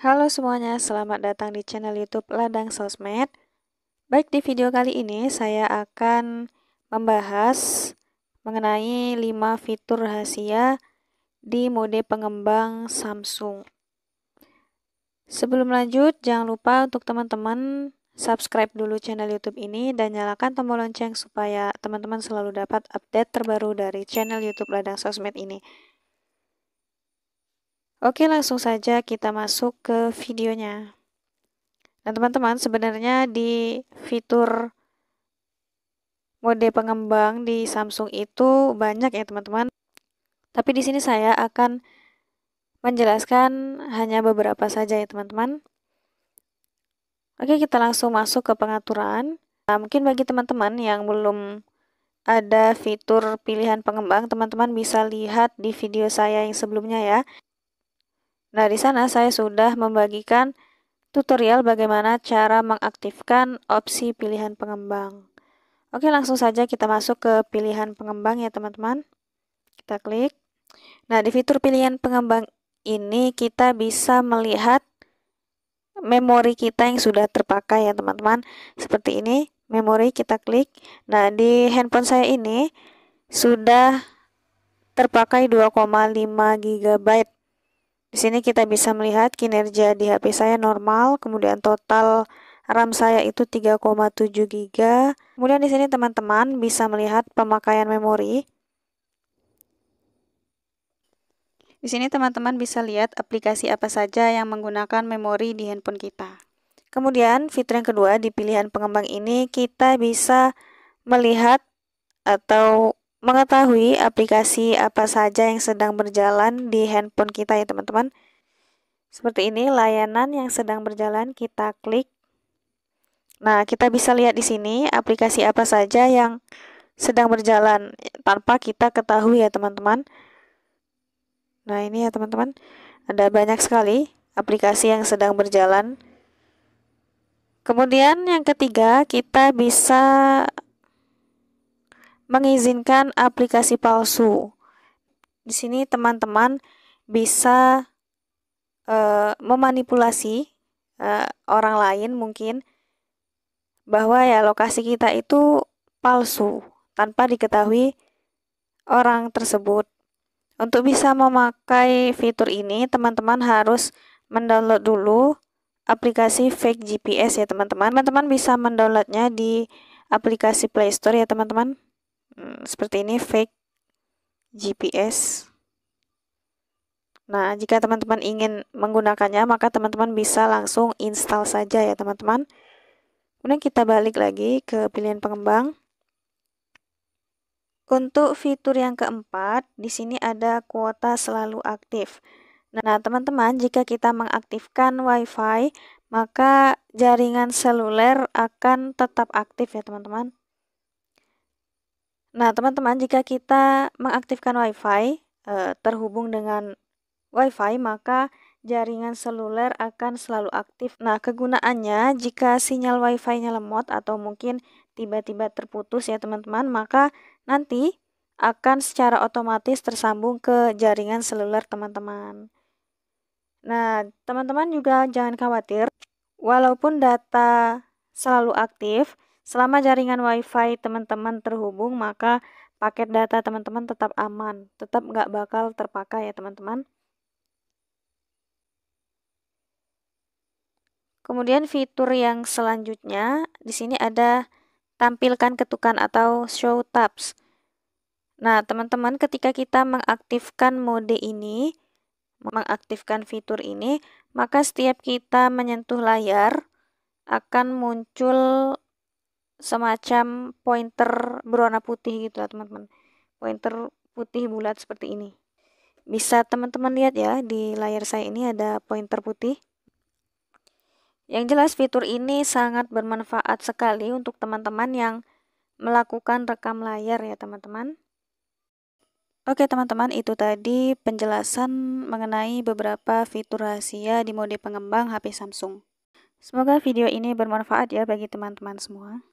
Halo semuanya, selamat datang di channel YouTube Ladang Sosmed. Baik, di video kali ini saya akan membahas mengenai 5 fitur rahasia di mode pengembang Samsung. Sebelum lanjut, jangan lupa untuk teman-teman subscribe dulu channel YouTube ini dan nyalakan tombol lonceng supaya teman-teman selalu dapat update terbaru dari channel YouTube Ladang Sosmed ini. Oke, langsung saja kita masuk ke videonya. Nah, teman-teman, sebenarnya di fitur mode pengembang di Samsung itu banyak ya, teman-teman. Tapi di sini saya akan menjelaskan hanya beberapa saja ya, teman-teman. Oke, kita langsung masuk ke pengaturan. Nah, mungkin bagi teman-teman yang belum ada fitur pilihan pengembang, teman-teman bisa lihat di video saya yang sebelumnya ya. Nah, di sana saya sudah membagikan tutorial bagaimana cara mengaktifkan opsi pilihan pengembang. Oke, langsung saja kita masuk ke pilihan pengembang ya, teman-teman. Kita klik. Nah, di fitur pilihan pengembang ini kita bisa melihat memori kita yang sudah terpakai ya, teman-teman. Seperti ini, memori kita klik. Nah, di handphone saya ini sudah terpakai 2,5 GB di sini kita bisa melihat kinerja di HP saya normal, kemudian total RAM saya itu 3,7 GB. Kemudian di sini teman-teman bisa melihat pemakaian memori. Di sini teman-teman bisa lihat aplikasi apa saja yang menggunakan memori di handphone kita. Kemudian fitur yang kedua di pilihan pengembang ini kita bisa melihat atau mengetahui aplikasi apa saja yang sedang berjalan di handphone kita ya teman-teman. Seperti ini layanan yang sedang berjalan kita klik. Nah, kita bisa lihat di sini aplikasi apa saja yang sedang berjalan tanpa kita ketahui ya teman-teman. Nah, ini ya teman-teman. Ada banyak sekali aplikasi yang sedang berjalan. Kemudian yang ketiga, kita bisa mengizinkan aplikasi palsu. Di sini teman-teman bisa uh, memanipulasi uh, orang lain mungkin bahwa ya lokasi kita itu palsu tanpa diketahui orang tersebut. Untuk bisa memakai fitur ini, teman-teman harus mendownload dulu aplikasi Fake GPS ya teman-teman. Teman-teman bisa mendownloadnya di aplikasi Play Store ya teman-teman seperti ini fake GPS. Nah, jika teman-teman ingin menggunakannya, maka teman-teman bisa langsung install saja ya, teman-teman. Kemudian kita balik lagi ke pilihan pengembang. Untuk fitur yang keempat, di sini ada kuota selalu aktif. Nah, teman-teman, jika kita mengaktifkan WiFi, maka jaringan seluler akan tetap aktif ya, teman-teman. Nah, teman-teman, jika kita mengaktifkan WiFi eh, terhubung dengan WiFi, maka jaringan seluler akan selalu aktif. Nah, kegunaannya jika sinyal WiFi-nya lemot atau mungkin tiba-tiba terputus ya, teman-teman, maka nanti akan secara otomatis tersambung ke jaringan seluler teman-teman. Nah, teman-teman juga jangan khawatir, walaupun data selalu aktif, Selama jaringan WiFi teman-teman terhubung, maka paket data teman-teman tetap aman, tetap nggak bakal terpakai ya teman-teman. Kemudian fitur yang selanjutnya, di sini ada tampilkan ketukan atau show tabs. Nah, teman-teman ketika kita mengaktifkan mode ini, mengaktifkan fitur ini, maka setiap kita menyentuh layar akan muncul semacam pointer berwarna putih gitu ya teman-teman pointer putih bulat seperti ini bisa teman-teman lihat ya di layar saya ini ada pointer putih yang jelas fitur ini sangat bermanfaat sekali untuk teman-teman yang melakukan rekam layar ya teman-teman Oke teman-teman itu tadi penjelasan mengenai beberapa fitur rahasia di mode pengembang HP Samsung Semoga video ini bermanfaat ya bagi teman-teman semua.